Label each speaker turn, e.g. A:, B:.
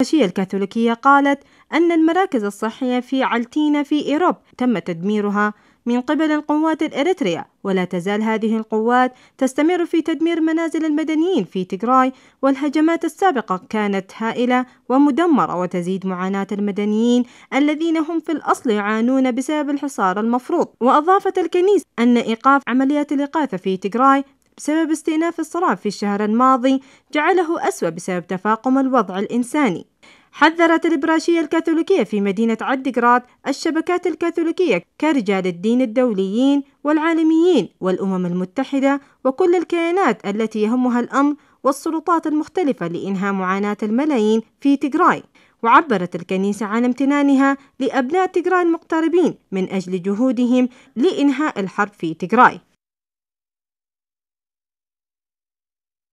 A: الحاشية الكاثوليكية قالت أن المراكز الصحية في علتينا في إيروب تم تدميرها من قبل القوات الإريترية ولا تزال هذه القوات تستمر في تدمير منازل المدنيين في تجراي والهجمات السابقة كانت هائلة ومدمرة وتزيد معاناة المدنيين الذين هم في الأصل يعانون بسبب الحصار المفروض وأضافت الكنيسة أن إيقاف عمليات الإقاثة في تجراي بسبب استئناف الصراع في الشهر الماضي جعله أسوأ بسبب تفاقم الوضع الإنساني حذرت الإبراشية الكاثوليكية في مدينة عدغراد الشبكات الكاثوليكية كرجال الدين الدوليين والعالميين والأمم المتحدة وكل الكيانات التي يهمها الأمر والسلطات المختلفة لإنهاء معاناة الملايين في تجراي وعبرت الكنيسة عن امتنانها لأبناء تجراي المقتربين من أجل جهودهم لإنهاء الحرب في تجراي